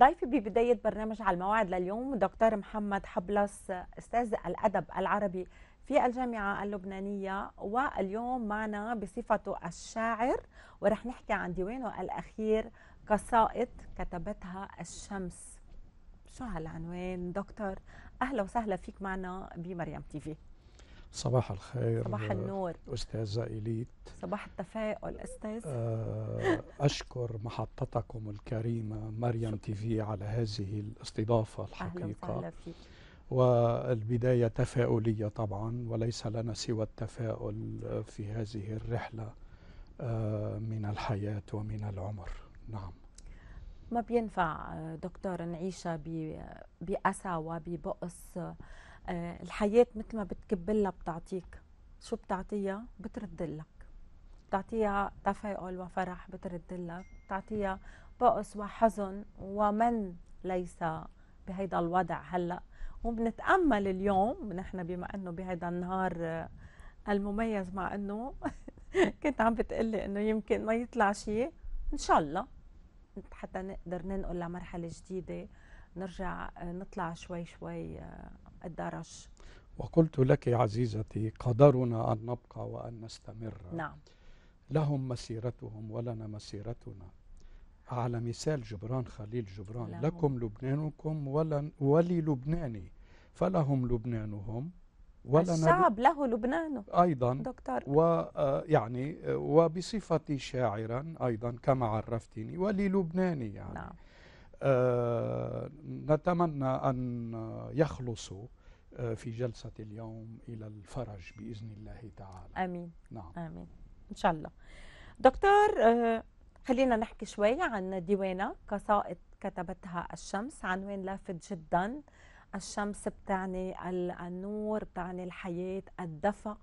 ضيفي ببداية برنامج على الموعد لليوم دكتور محمد حبلس أستاذ الأدب العربي في الجامعة اللبنانية واليوم معنا بصفته الشاعر ورح نحكي عن ديوانه الأخير قصائد كتبتها الشمس شو هالعنوان دكتور أهلا وسهلا فيك معنا بمريم تيفي صباح الخير صباح النور أستاذة إليت صباح التفاؤل أستاذ آه، أشكر محطتكم الكريمة مريم تي في على هذه الاستضافة الحقيقة أهلا فيك والبداية تفاؤلية طبعا وليس لنا سوى التفاؤل في هذه الرحلة آه، من الحياة ومن العمر نعم ما بينفع آه، دكتور نعيشها بأسى وببؤس آه، الحياة مثل ما بتكبلها بتعطيك شو بتعطيها بتردلك بتعطيها تفاؤل وفرح بتردلك بتعطيها بؤس وحزن ومن ليس بهيدا الوضع هلأ وبنتأمل اليوم نحن بما أنه بهيدا النهار آه، المميز مع أنه كنت عم بتقلي أنه يمكن ما يطلع شيء إن شاء الله حتى نقدر ننقل لمرحلة جديدة نرجع آه، نطلع شوي شوي الدرج وقلت لك عزيزتي قدرنا أن نبقى وأن نستمر نعم لهم مسيرتهم ولنا مسيرتنا على مثال جبران خليل جبران لهم. لكم لبنانكم ولن ولي لبناني فلهم لبنانهم ولنا الشعب له لبنانه أيضا دكتور ويعني آه، وبصفتي شاعرا أيضا كما عرفتني ولي لبناني يعني نعم. آه، نتمنى أن يخلصوا آه، في جلسة اليوم إلى الفرج بإذن الله تعالى آمين نعم آمين إن شاء الله دكتور آه، خلينا نحكي شوي عن ديوانك قصائد كتبتها الشمس عنوان لافت جدا الشمس بتعني النور بتعني الحياة الدفى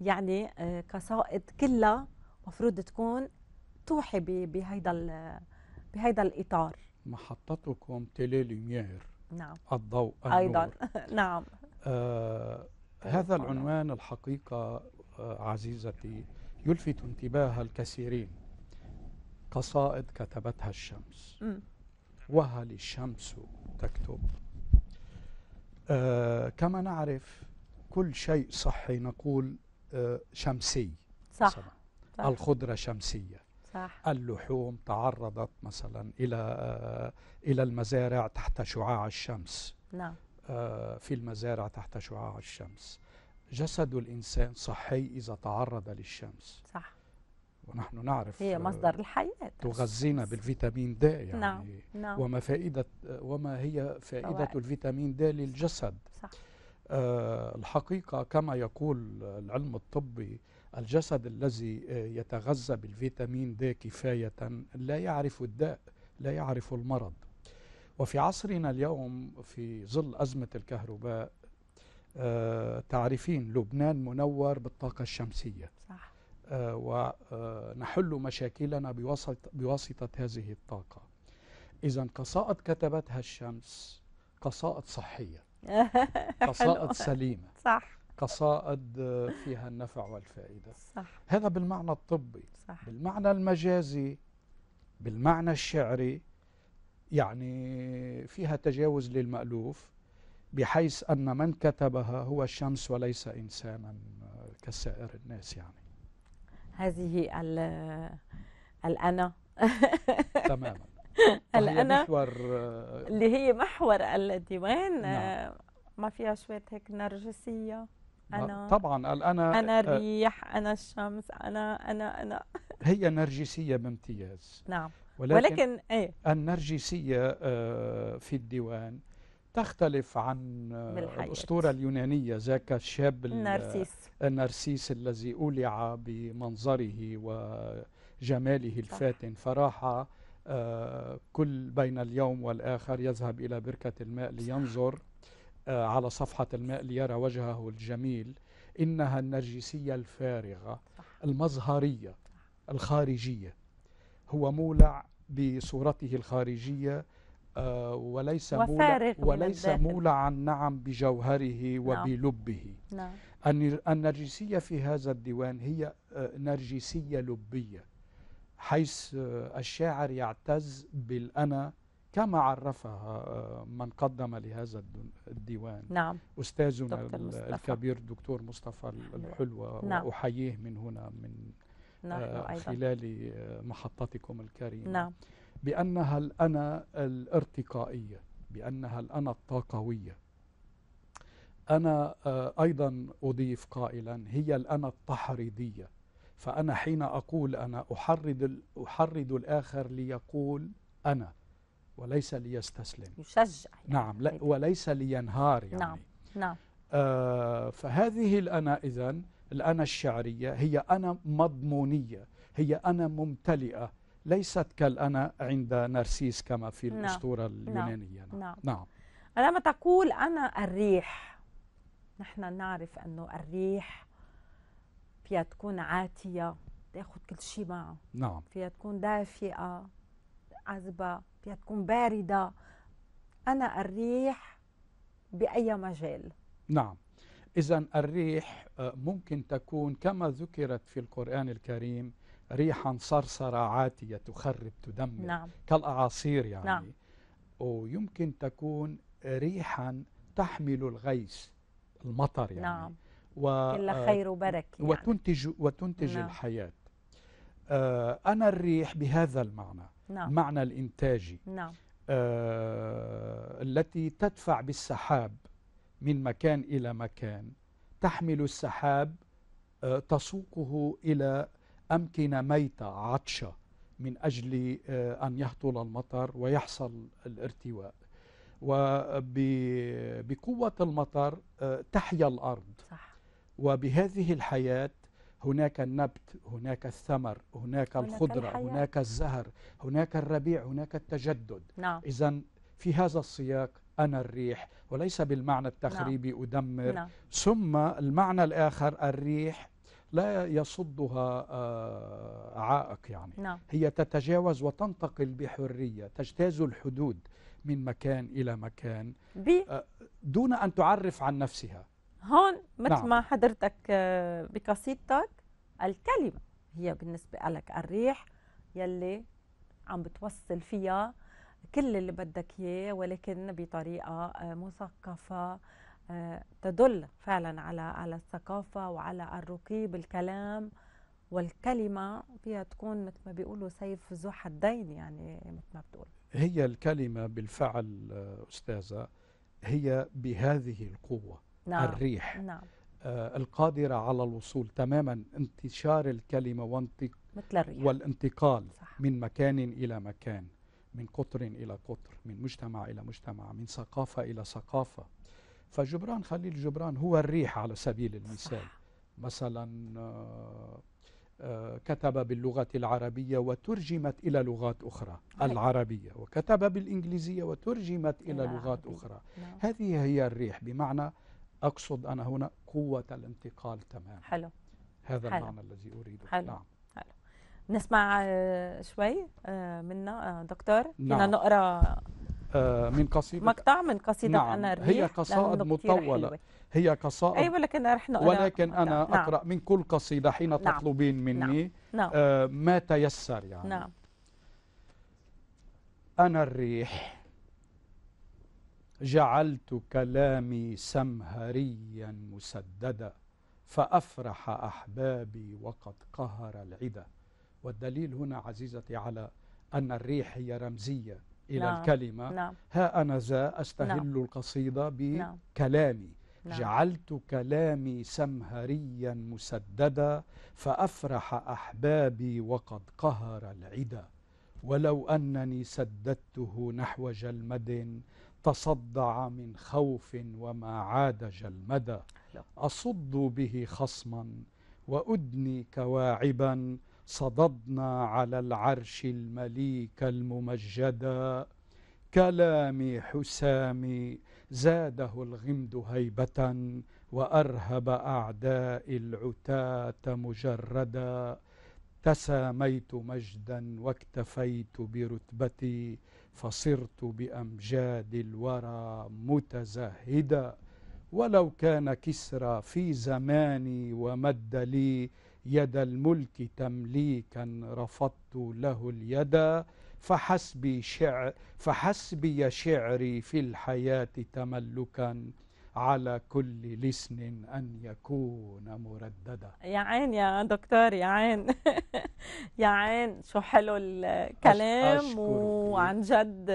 يعني قصائد كلها مفروض تكون توحي بهيدا بهيدا الإطار محطتكم تيلي لوميير نعم الضوء النور. أيضا نعم آه هذا العنوان الحقيقة آه عزيزتي يلفت انتباه الكثيرين قصائد كتبتها الشمس م. وهل الشمس تكتب آه كما نعرف كل شيء صحي نقول آه شمسي صح, صح. الخضرة شمسية صح. اللحوم تعرضت مثلا إلى آه، إلى المزارع تحت شعاع الشمس نعم. آه، في المزارع تحت شعاع الشمس جسد الإنسان صحي إذا تعرض للشمس صح ونحن نعرف هي آه، مصدر الحياة تغذينا بالفيتامين د يعني نعم. نعم. وما فائدة وما هي فائدة فوائد. الفيتامين د للجسد صح. آه الحقيقة كما يقول العلم الطبي الجسد الذي آه، يتغذى بالفيتامين د كفاية لا يعرف الداء لا يعرف المرض وفي عصرنا اليوم في ظل أزمة الكهرباء آه، تعرفين لبنان منور بالطاقة الشمسية صح. آه، ونحل مشاكلنا بوسط بواسطة هذه الطاقة إذا قصائد كتبتها الشمس قصائد صحية قصائد سليمة صح قصائد فيها النفع والفائدة صح. هذا بالمعنى الطبي صح. بالمعنى المجازي بالمعنى الشعري يعني فيها تجاوز للمألوف بحيث أن من كتبها هو الشمس وليس إنسانا كسائر الناس يعني هذه ال الأنا تماما الأنا محور اللي هي محور الديوان نعم. ما فيها شوية هيك نرجسية أنا طبعا قال أنا أنا الريح آه، أنا الشمس أنا أنا أنا هي نرجسية بامتياز نعم ولكن, ولكن إيه؟ النرجسية آه، في الديوان تختلف عن آه، بالحقيقة. الأسطورة اليونانية ذاك الشاب النرسيس النرسيس الذي أولع بمنظره وجماله الفاتن فراح كل بين اليوم والآخر يذهب إلى بركة الماء لينظر آه، على صفحة الماء ليرى وجهه الجميل إنها النرجسية الفارغة صح. المظهرية الخارجية هو مولع بصورته الخارجية آه، وليس مولع وليس مولعا نعم بجوهره نعم. وبلبه نعم. النرجسية في هذا الديوان هي آه، نرجسية لبية حيث الشاعر يعتز بالأنا كما عرفها آه، من قدم لهذا الديوان نعم أستاذنا دكتور الكبير دكتور مصطفى الحلوة نعم وأحييه من هنا من نعم خلال آه، محطتكم الكريمة نعم بأنها الأنا الارتقائية بأنها الأنا الطاقوية أنا أيضا أضيف قائلا هي الأنا التحريضية فأنا حين أقول أنا أحرض, أحرض الآخر ليقول أنا وليس ليستسلم يشجع يعني نعم لا أيوة. وليس لينهار يعني نعم نعم آه فهذه الأنا إذا الأنا الشعرية هي أنا مضمونية هي أنا ممتلئة ليست كالأنا عند نرسيس كما في نعم الأسطورة نعم، اليونانية نعم, نعم, نعم, نعم عندما تقول أنا الريح نحن نعرف أنه الريح فيها تكون عاتية تاخذ كل شيء معه نعم فيها تكون دافئة عذبة فيها تكون بارده انا الريح باي مجال نعم اذا الريح آه، ممكن تكون كما ذكرت في القران الكريم ريحا صرصره عاتيه تخرب تدمر نعم. كالاعاصير يعني نعم. ويمكن تكون ريحا تحمل الغيث المطر يعني نعم و إلا آه، خير وبركة يعني. وتنتج وتنتج نعم. الحياه آه، أنا الريح بهذا المعنى نعم. معنى الإنتاجي نعم. آه التي تدفع بالسحاب من مكان إلى مكان تحمل السحاب آه تسوقه إلى أمكنة ميتة عطشة من أجل آه أن يهطل المطر ويحصل الارتواء وبقوة المطر آه، تحيا الأرض صح. وبهذه الحياة هناك النبت هناك الثمر هناك, هناك الخضرة الحياة. هناك الزهر هناك الربيع هناك التجدد نعم. إذا في هذا السياق أنا الريح وليس بالمعنى التخريبي نعم. أدمر نعم. ثم المعنى الآخر الريح لا يصدها آه، عائق يعني نعم. هي تتجاوز وتنتقل بحرية تجتاز الحدود من مكان إلى مكان آه، دون أن تعرف عن نفسها هون مثل نعم. ما حضرتك آه، بقصيدتك الكلمة هي بالنسبة لك الريح يلي عم بتوصل فيها كل اللي بدك اياه ولكن بطريقه آه، مثقفه آه، تدل فعلا على على الثقافه وعلى الرقي بالكلام والكلمه فيها تكون مثل ما بيقولوا سيف ذو حدين يعني مثل ما بتقول هي الكلمه بالفعل استاذه هي بهذه القوه نعم. الريح نعم. آه القادرة على الوصول تماما انتشار الكلمة وانتق مثل الريح. والانتقال صح. من مكان إلى مكان من قطر إلى قطر من مجتمع إلى مجتمع من ثقافة إلى ثقافة فجبران خليل جبران هو الريح على سبيل المثال مثلا آه، آه، كتب باللغة العربية وترجمت إلى لغات أخرى هاي. العربية وكتب بالإنجليزية وترجمت إلى لغات أخرى نعم. هذه هي الريح بمعنى أقصد أنا هنا قوة الانتقال تماما حلو هذا حلو. المعنى الذي أريده حلو. نعم حلو نسمع آه، شوي آه، منا آه، دكتور نعم. كنا نقرأ من قصيدة مقطع من قصيدة نعم. أنا الريح هي قصائد مطولة هي قصائد أيوة لكن رح نقرأ ولكن أنا نعم. أقرأ من كل قصيدة حين نعم. تطلبين مني نعم. نعم. ما تيسر يعني نعم. أنا الريح جعلت كلامي سمهريا مسددا فأفرح أحبابي وقد قهر العدا والدليل هنا عزيزتي على أن الريح هي رمزية إلى نعم. الكلمة نعم. ها أنا ذا أستهل نعم. القصيدة بكلامي نعم. نعم. جعلت كلامي سمهريا مسددا فأفرح أحبابي وقد قهر العدا ولو أنني سددته نحو جلمد تصدع من خوف وما عادج المدى أصد به خصما وأدني كواعبا صددنا على العرش المليك الممجدا كلامي حسامي زاده الغمد هيبة وأرهب أعداء العتاة مجردا تساميت مجدا واكتفيت برتبتي فصرت بأمجاد الورى متزهدا ولو كان كسرى في زماني ومد لي يد الملك تمليكا رفضت له اليد فحسبي, شعر فحسبي شعري في الحياة تملكا على كل لسن أن يكون مرددا يا عين يا دكتور يا عين يا عين شو حلو الكلام وعن جد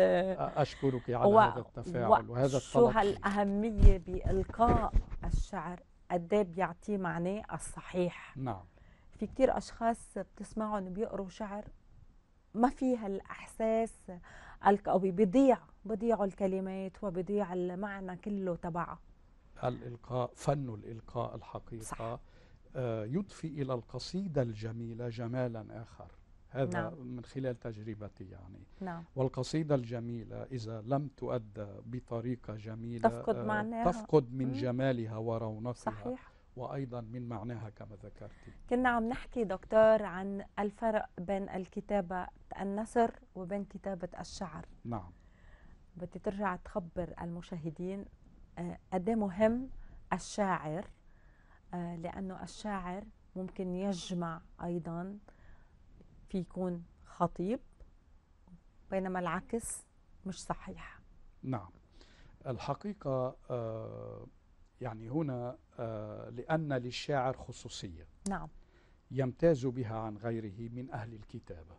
أشكرك على و... هذا التفاعل و... وهذا الطلب شو هالأهمية بإلقاء الشعر قد إيه بيعطيه معناه الصحيح نعم في كتير أشخاص بتسمعهم بيقروا شعر ما في هالإحساس القوي بضيع بضيعوا الكلمات وبضيع المعنى كله تبعها الإلقاء فن الإلقاء الحقيقة صح. آه، يضفي إلى القصيدة الجميلة جمالا آخر هذا نعم. من خلال تجربتي يعني نعم. والقصيدة الجميلة إذا لم تؤدى بطريقة جميلة تفقد آه، معناها تفقد من جمالها ورونقها صحيح وأيضا من معناها كما ذكرت كنا عم نحكي دكتور عن الفرق بين الكتابة النثر وبين كتابة الشعر نعم بدي ترجع تخبر المشاهدين آه، قد إيه مهم الشاعر آه، لانه الشاعر ممكن يجمع ايضا في يكون خطيب بينما العكس مش صحيح نعم الحقيقة آه، يعني هنا لأن للشاعر خصوصية نعم يمتاز بها عن غيره من أهل الكتابة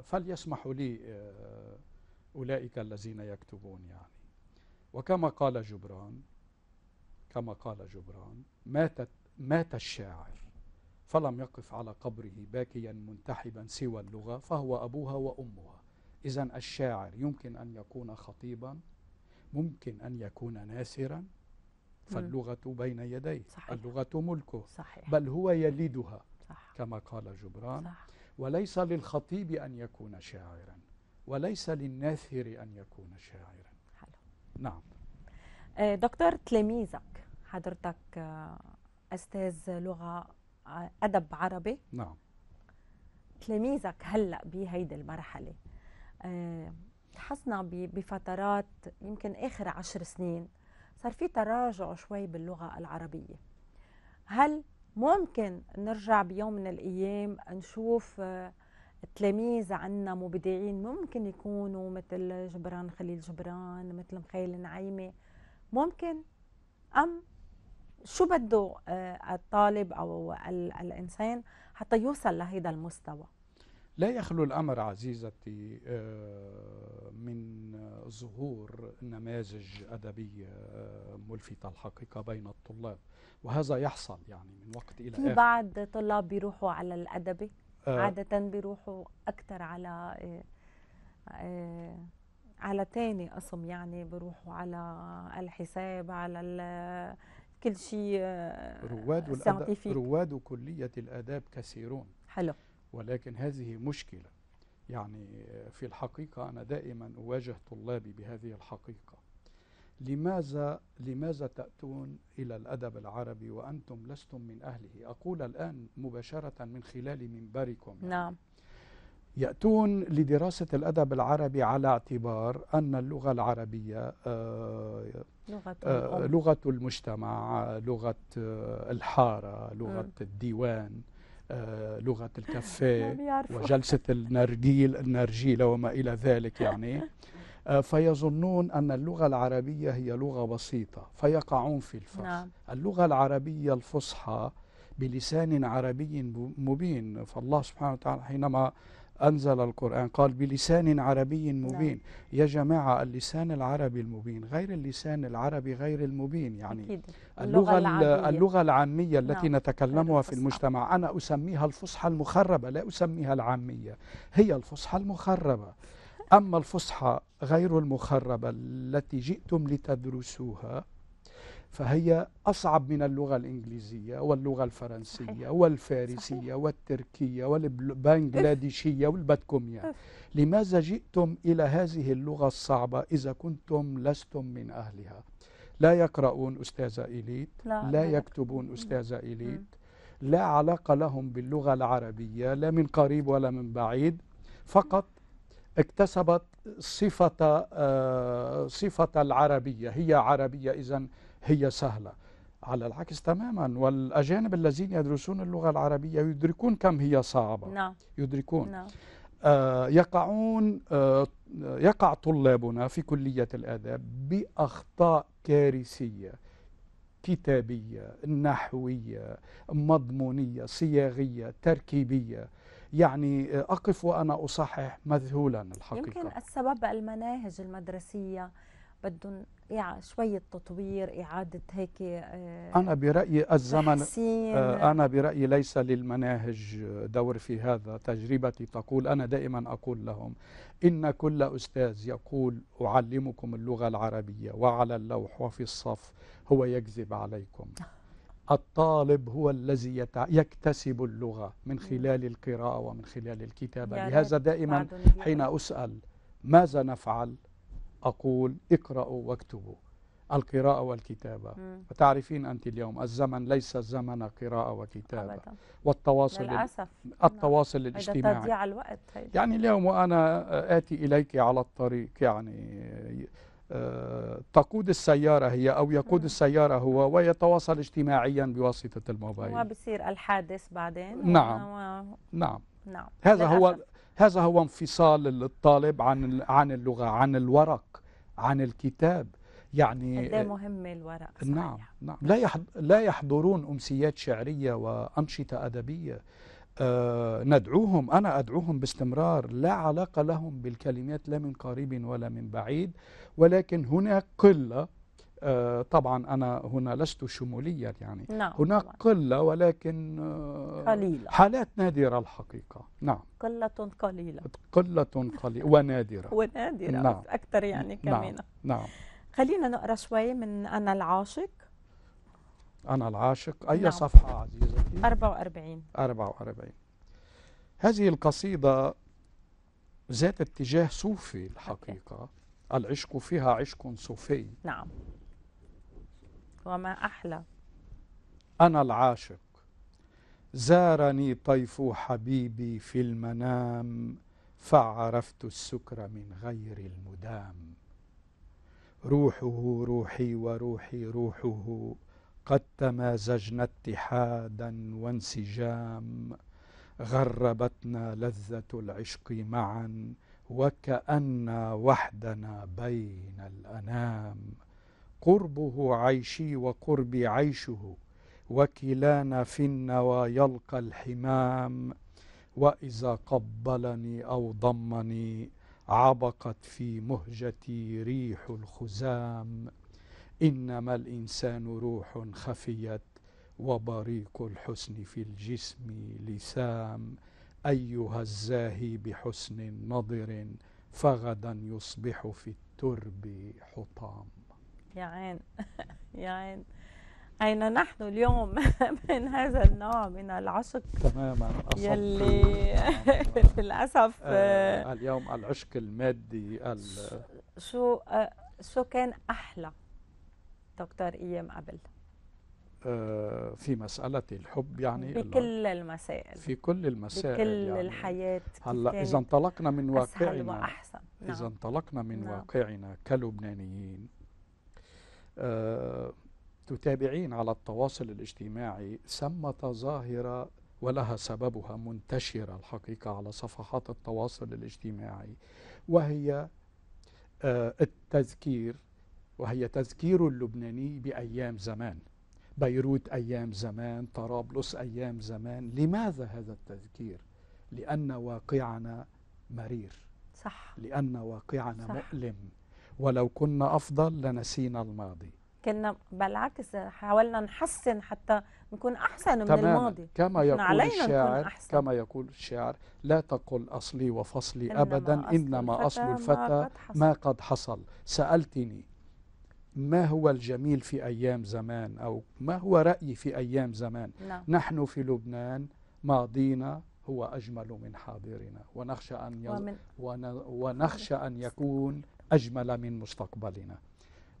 فليسمحوا لي أولئك الذين يكتبون يعني وكما قال جبران كما قال جبران ماتت مات الشاعر فلم يقف على قبره باكيا منتحبا سوى اللغة فهو أبوها وأمها إذا الشاعر يمكن أن يكون خطيبا ممكن أن يكون ناسرا فاللغة بين يديه صحيح. اللغة ملكه صحيح. بل هو يلدها صح. كما قال جبران صح. وليس للخطيب أن يكون شاعرا وليس للناثر أن يكون شاعرا نعم آه، دكتور تلاميذك حضرتك آه، استاذ لغه آه، ادب عربي نعم تلاميذك هلا بهيدي المرحله حسنا بفترات يمكن اخر عشر سنين صار في تراجع شوي باللغه العربيه هل ممكن نرجع بيوم من الايام نشوف تلاميذ عنا مبدعين ممكن يكونوا مثل جبران خليل جبران مثل مخيل نعيمة ممكن أم شو بده آه، الطالب أو الإنسان حتى يوصل لهذا المستوى لا يخلو الأمر عزيزتي آه، من ظهور نماذج أدبية آه، ملفتة الحقيقة بين الطلاب وهذا يحصل يعني من وقت إلى آخر في بعض طلاب بيروحوا على الأدبي آه. عادة بيروحوا أكثر على آه، آه، على تاني قسم يعني بيروحوا على الحساب على كل شيء رواد والأدب رواد كلية الآداب كثيرون حلو ولكن هذه مشكلة يعني في الحقيقة أنا دائما أواجه طلابي بهذه الحقيقة لماذا لماذا تأتون إلى الأدب العربي وأنتم لستم من أهله أقول الآن مباشرة من خلال منبركم يعني نعم يأتون لدراسة الأدب العربي على اعتبار أن اللغة العربية آه لغة, آه لغة المجتمع لغة آه، الحارة لغة م. الديوان آه، لغة الكافيه وجلسة النرجيل النرجيلة وما إلى ذلك يعني آه، فيظنون أن اللغة العربية هي لغة بسيطة فيقعون في الفخ نعم. اللغة العربية الفصحى بلسان عربي مبين فالله سبحانه وتعالى حينما أنزل القرآن قال بلسان عربي مبين نعم. يا جماعة اللسان العربي المبين غير اللسان العربي غير المبين يعني أكيد. اللغة, اللغة, اللغة العامية التي نعم. نتكلمها في المجتمع أنا أسميها الفصحى المخربة لا أسميها العامية هي الفصحى المخربة أما الفصحى غير المخربة التي جئتم لتدرسوها فهي أصعب من اللغة الإنجليزية واللغة الفرنسية والفارسية والتركية والبنغلاديشية والبتكومية لماذا جئتم إلى هذه اللغة الصعبة إذا كنتم لستم من أهلها لا يقرؤون أستاذة إليت لا, لا يكتبون أستاذة إليت لا علاقة لهم باللغة العربية لا من قريب ولا من بعيد فقط اكتسبت صفة آه، صفة العربية هي عربية إذا هي سهلة على العكس تماما والأجانب الذين يدرسون اللغة العربية يدركون كم هي صعبة نعم. يدركون نعم. آه، يقعون آه، يقع طلابنا في كلية الآداب بأخطاء كارثية كتابية نحوية مضمونية صياغية تركيبية يعني أقف وأنا أصحح مذهولا الحقيقة يمكن السبب المناهج المدرسية بدهم يعني شوية تطوير إعادة هيك آه، أنا برأيي الزمن آه، أنا برأيي ليس للمناهج دور في هذا تجربتي تقول أنا دائما أقول لهم إن كل أستاذ يقول أعلمكم اللغة العربية وعلى اللوح وفي الصف هو يكذب عليكم الطالب هو الذي يكتسب اللغة من خلال القراءة ومن خلال الكتابة لهذا دائما حين أسأل ماذا نفعل أقول اقرأوا واكتبوا القراءة والكتابة وتعرفين أنت اليوم الزمن ليس زمن قراءة وكتابة والتواصل للأسف التواصل نعم. الاجتماعي تضييع الوقت هيدا. يعني اليوم وأنا آتي إليك على الطريق يعني آه، تقود السيارة هي أو يقود نعم. السيارة هو ويتواصل اجتماعيا بواسطة الموبايل وبصير الحادث بعدين نعم و... نعم نعم هذا هو هذا هو انفصال الطالب عن عن اللغة عن الورق عن الكتاب يعني قد إيه مهمة الورق صحيح. نعم نعم لا لا يحضرون أمسيات شعرية وأنشطة أدبية آه، ندعوهم أنا أدعوهم باستمرار لا علاقة لهم بالكلمات لا من قريب ولا من بعيد ولكن هناك قلة آه، طبعا أنا هنا لست شموليا يعني نعم هناك طبعا. قلة ولكن آه، قليلة حالات نادرة الحقيقة نعم قلة قليلة قلة قليلة ونادرة ونادرة نعم. أكثر يعني كمان نعم, نعم. خلينا نقرا شوي من أنا العاشق أنا العاشق أي نعم. صفحة عزيزتي 44 44 هذه القصيدة ذات اتجاه صوفي الحقيقة العشق فيها عشق صوفي نعم وما أحلى أنا العاشق زارني طيف حبيبي في المنام فعرفت السكر من غير المدام روحه روحي وروحي روحه قد تمازجنا اتحادا وانسجام غربتنا لذة العشق معا وكأنا وحدنا بين الأنام قربه عيشي وقربي عيشه وكلانا في النوى يلقى الحمام وإذا قبلني أو ضمني عبقت في مهجتي ريح الخزام إنما الإنسان روح خفيت وبريق الحسن في الجسم لسام أيها الزاهي بحسن نضر فغدا يصبح في الترب حطام يا عين يا عين أين نحن اليوم من هذا النوع من العشق تماما يلي للأسف آه اليوم العشق المادي شو آه شو كان أحلى دكتور ايام قبل آه، في مسألة الحب يعني بكل المسائل في كل المسائل بكل يعني الحياة هلا إذا انطلقنا من واقعنا وأحسن نعم. إذا انطلقنا من نعم. واقعنا كلبنانيين آه، تتابعين على التواصل الاجتماعي ثمة ظاهرة ولها سببها منتشرة الحقيقة على صفحات التواصل الاجتماعي وهي آه، التذكير وهي تذكير اللبناني بأيام زمان بيروت أيام زمان طرابلس أيام زمان لماذا هذا التذكير لأن واقعنا مرير صح لأن واقعنا صح. مؤلم ولو كنا أفضل لنسينا الماضي كنا بالعكس حاولنا نحسن حتى نكون أحسن من تمام. الماضي كما يقول الشاعر كما يقول الشاعر لا تقل أصلي وفصلي إنما أبدا أصل إنما أصل الفتى ما قد حصل سألتني ما هو الجميل في أيام زمان أو ما هو رأيي في أيام زمان نعم. نحن في لبنان ماضينا هو أجمل من حاضرنا ونخشى أن, يز... ومن... ون... ونخشى أن يكون أجمل من مستقبلنا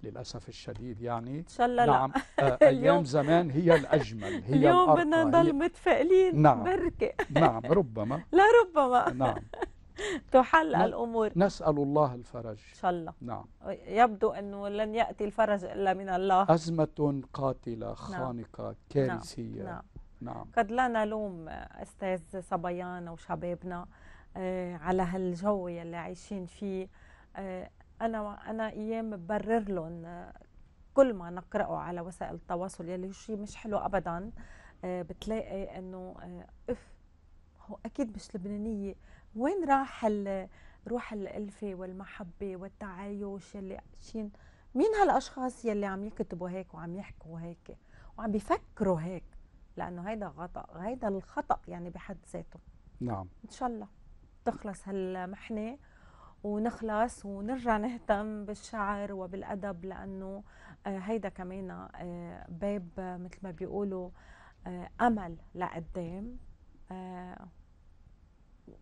للأسف الشديد يعني إن شاء الله نعم آه، لا. أيام زمان هي الأجمل هي اليوم بدنا نضل متفائلين نعم بركة نعم ربما لا ربما نعم تحل الأمور نسأل الله الفرج إن شاء الله نعم يبدو أنه لن يأتي الفرج إلا من الله أزمة قاتلة نعم. خانقة نعم. كارثية نعم. نعم قد لا نلوم أستاذ صبيانا وشبابنا آه على هالجو يلي عايشين فيه آه أنا أنا أيام ببرر لهم آه، كل ما نقرأه على وسائل التواصل يلي شيء مش حلو أبدا آه بتلاقي أنه آه، أف هو أكيد مش لبنانية وين راح روح الألفة والمحبة والتعايش يلي شين مين هالأشخاص يلي عم يكتبوا هيك وعم يحكوا هيك وعم بيفكروا هيك لأنه هيدا غطأ هيدا الخطأ يعني بحد ذاته نعم إن شاء الله تخلص هالمحنة ونخلص ونرجع نهتم بالشعر وبالأدب لأنه آه، هيدا كمان آه، باب مثل ما بيقولوا آه، أمل لقدام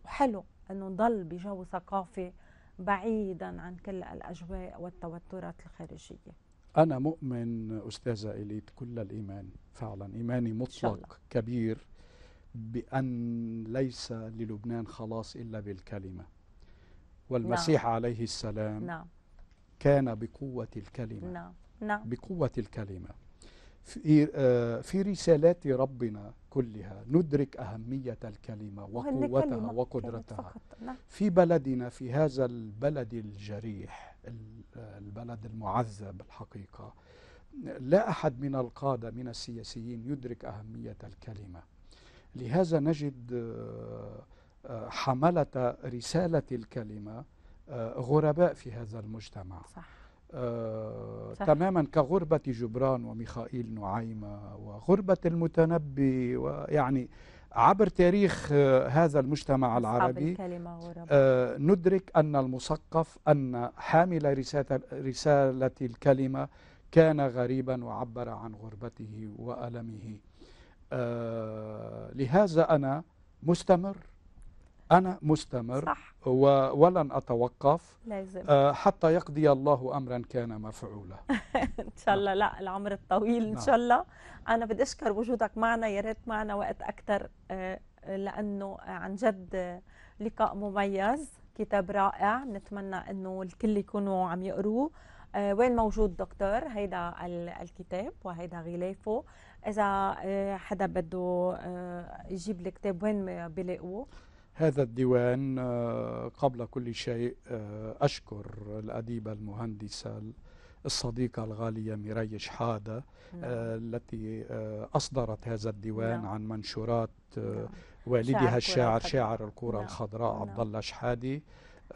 حلو انه نضل بجو ثقافي بعيدا عن كل الاجواء والتوترات الخارجيه انا مؤمن استاذه اليت كل الايمان فعلا ايماني مطلق كبير بان ليس للبنان خلاص الا بالكلمه والمسيح نعم. عليه السلام نعم. كان بقوه الكلمه نعم. نعم. بقوه الكلمه في آه، في رسالات ربنا كلها ندرك أهمية الكلمة وقوتها وقدرتها نعم. في بلدنا في هذا البلد الجريح البلد المعذب الحقيقة لا أحد من القادة من السياسيين يدرك أهمية الكلمة لهذا نجد آه، آه، حملة رسالة الكلمة غرباء في هذا المجتمع صح. آه صح. تماما كغربة جبران وميخائيل نعيمة وغربة المتنبي ويعني عبر تاريخ آه، هذا المجتمع العربي آه ندرك أن المثقف أن حامل رسالة, رسالة الكلمة كان غريبا وعبر عن غربته وألمه آه لهذا أنا مستمر أنا مستمر صح. ولن أتوقف لازم. آه حتى يقضي الله أمرا كان مفعولا إن شاء الله لا العمر الطويل إن نعم. شاء الله أنا بدي أشكر وجودك معنا يا ريت معنا وقت أكثر آه لأنه عن جد لقاء مميز كتاب رائع نتمنى أنه الكل يكونوا عم يقروه آه وين موجود دكتور هيدا الكتاب وهيدا غلافه إذا آه، حدا بده آه، يجيب الكتاب وين بيلاقوه؟ هذا الديوان آه، قبل كل شيء آه، أشكر الأديبة المهندسة الصديقة الغالية ميري شحادة نعم. آه، التي أصدرت هذا الديوان نعم. عن منشورات نعم. والدها الشاعر شاعر الكورة الخضراء عبد الله شحادي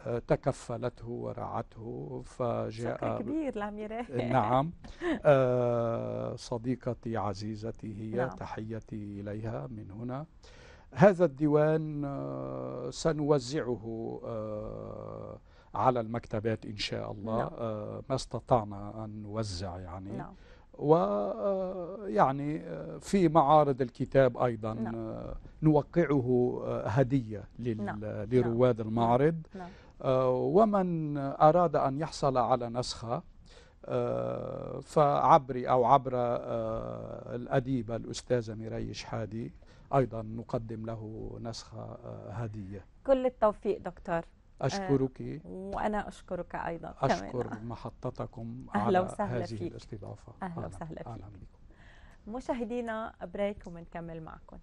تكفلته ورعته فجاء شكر كبير نعم صديقتي عزيزتي هي تحيتي إليها من هنا هذا الديوان آه، سنوزعه آه، على المكتبات إن شاء الله نعم. آه، ما استطعنا أن نوزع يعني نعم. ويعني في معارض الكتاب أيضا نعم. نوقعه هدية لل... نعم. لرواد نعم. المعرض نعم. ومن أراد أن يحصل على نسخة فعبري أو عبر الأديبة الأستاذة ميري شحادي أيضا نقدم له نسخة آه، هدية كل التوفيق دكتور أشكرك آه، وأنا أشكرك أيضا أشكر كمان. محطتكم أهلا على هذه فيك. الاستضافة أهلا وسهلا فيك أهلا بكم مشاهدينا بريك ومنكمل معكم